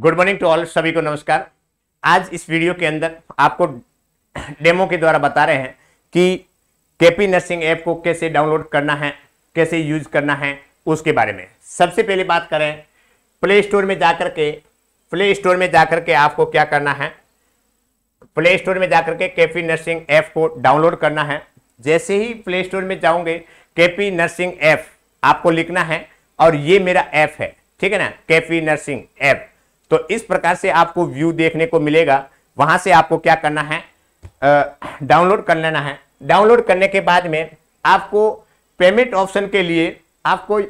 good morning to all सभी को नमस्कार आज इस वीडियो के अंदर आपको डेमो के द्वारा बता रहे हैं कि केपी नर्सिंग ऐप को कैसे डाउनलोड करना है कैसे यूज करना है उसके बारे में सबसे पहले बात करें प्ले स्टोर में जाकर के प्ले स्टोर में जाकर के आपको क्या करना है प्ले स्टोर में जाकर के केपी नर्सिंग ऐप को डाउनलोड करना है जैसे ही प्ले स्टोर में जाओगे केपी नर्सिंग ऐप आपको लिखना है और ये मेरा ऐप है ठीक है ना केपी नर्सिंग ऐप तो इस प्रकार से आपको व्यू देखने को मिलेगा वहां से आपको क्या करना है डाउनलोड कर लेना है डाउनलोड करने के बाद में आपको पेमेंट ऑप्शन के लिए आपको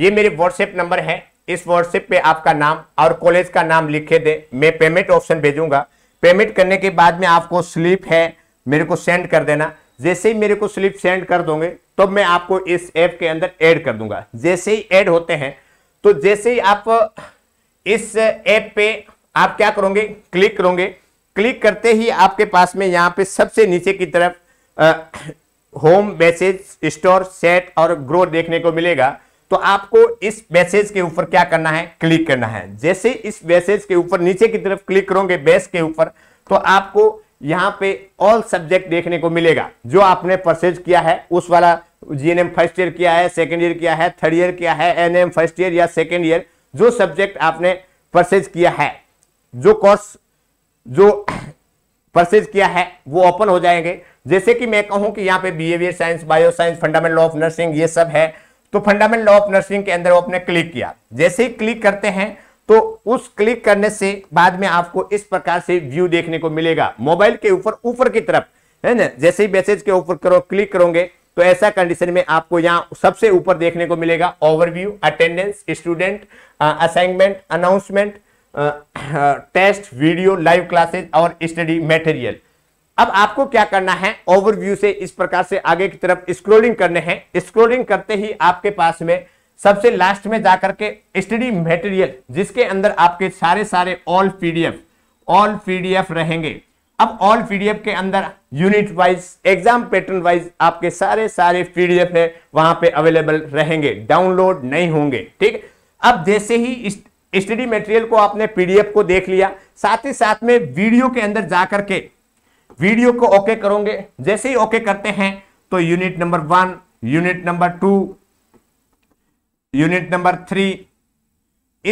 ये मेरे व्हाट्सएप नंबर है इस व्हाट्सएप पे आपका नाम और कॉलेज का नाम लिखे दे मैं पेमेंट ऑप्शन भेजूंगा पेमेंट करने के बाद में आपको स्लिप है मेरे को सेंड कर देना जैसे ही मेरे को स्लिप सेंड कर दोगे तो मैं आपको इस ऐप के अंदर ऐड कर दूंगा जैसे ही ऐड होते हैं तो जैसे ही आप इस ऐप पे आप क्या करोगे क्लिक करोगे क्लिक करते ही आपके पास में यहाँ पे सबसे नीचे की तरफ आ, होम मैसेज स्टोर सेट और ग्रो देखने को मिलेगा तो आपको इस मैसेज के ऊपर क्या करना है क्लिक करना है जैसे इस मैसेज के ऊपर नीचे की तरफ क्लिक करोगे बेस के ऊपर तो आपको यहाँ पे ऑल सब्जेक्ट देखने को मिलेगा जो आपने परसेज किया है उस वाला जीएनएम फर्स्ट ईयर किया है सेकेंड ईयर किया है थर्ड ईयर किया है एनएम फर्स्ट ईयर या सेकेंड ईयर जो सब्जेक्ट आपने परसेज किया है जो कोर्स जो परसेज किया है वो ओपन हो जाएंगे जैसे कि मैं कहूं कि यहाँ पे behaviour science bio science fundamental law of nursing ये सब है तो फंडामेंटल लॉ ऑफ नर्सिंग के अंदर आपने क्लिक किया जैसे ही क्लिक करते हैं तो उस क्लिक करने से बाद में आपको इस प्रकार से व्यू देखने को मिलेगा मोबाइल के ऊपर ऊपर की तरफ है ना जैसे ही मैसेज के ऊपर करो क्लिक करोगे तो ऐसा कंडीशन में आपको यहाँ सबसे ऊपर देखने को मिलेगा overview attendance student assignment announcement test video live classes और स्टडी मेटेरियल अब आपको क्या करना है ओवरव्यू से इस प्रकार से आगे की तरफ स्क्रोलिंग करने हैं स्क्रोलिंग करते ही आपके पास में सबसे लास्ट में जाकर के स्टडी मेटेरियल जिसके अंदर आपके सारे सारे ऑल पीडीएफ ऑल पीडीएफ रहेंगे अब ऑल पीडीएफ के अंदर unit wise exam pattern wise आपके सारे सारे पीडीएफ है वहां पे अवेलेबल रहेंगे डाउनलोड नहीं होंगे ठीक अब जैसे ही स्टडी मटेरियल को आपने पीडीएफ को देख लिया साथ ही साथ में वीडियो के अंदर जाकर के वीडियो को ओके करोगे जैसे ही ओके करते हैं तो unit number one unit number two unit number three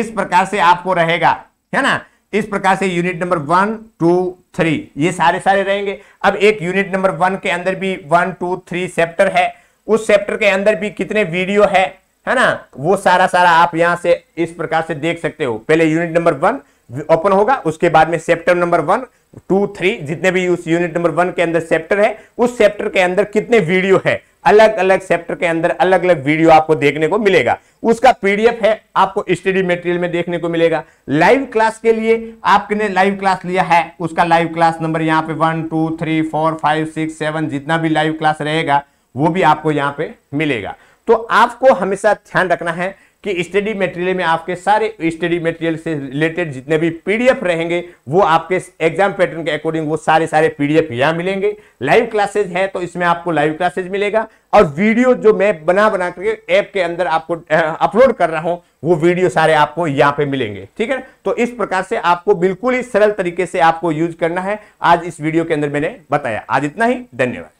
इस प्रकार से आपको रहेगा है ना इस प्रकार से unit number one two three ये सारे सारे रहेंगे अब एक यूनिट नंबर वन के अंदर भी वन टू थ्री चैप्टर है उस चैप्टर के अंदर भी कितने वीडियो है है ना वो सारा सारा आप यहां से इस प्रकार से देख सकते हो पहले यूनिट नंबर वन ओपन होगा उसके बाद में chapter number one two three जितने भी उस यूनिट नंबर वन के अंदर चैप्टर है उस चैप्टर के अंदर कितने वीडियो है अलग अलग चैप्टर के अंदर अलग अलग वीडियो आपको देखने को मिलेगा उसका पीडीएफ है आपको स्टडी मटेरियल में देखने को मिलेगा लाइव क्लास के लिए आपने लाइव क्लास लिया है उसका लाइव क्लास नंबर यहाँ पे one two three four five six seven जितना भी लाइव क्लास रहेगा वो भी आपको यहाँ पे मिलेगा तो आपको हमेशा ध्यान रखना है कि स्टडी मटेरियल में आपके सारे स्टडी मटेरियल से रिलेटेड जितने भी पीडीएफ रहेंगे वो आपके एग्जाम पैटर्न के अकॉर्डिंग वो सारे सारे पीडीएफ यहाँ मिलेंगे लाइव क्लासेज है तो इसमें आपको लाइव क्लासेज मिलेगा और वीडियो जो मैं बना बना करके ऐप के अंदर आपको अपलोड कर रहा हूं वो वीडियो सारे आपको यहाँ पे मिलेंगे ठीक है तो इस प्रकार से आपको बिल्कुल ही सरल तरीके से आपको यूज करना है आज इस वीडियो के अंदर मैंने बताया आज इतना ही धन्यवाद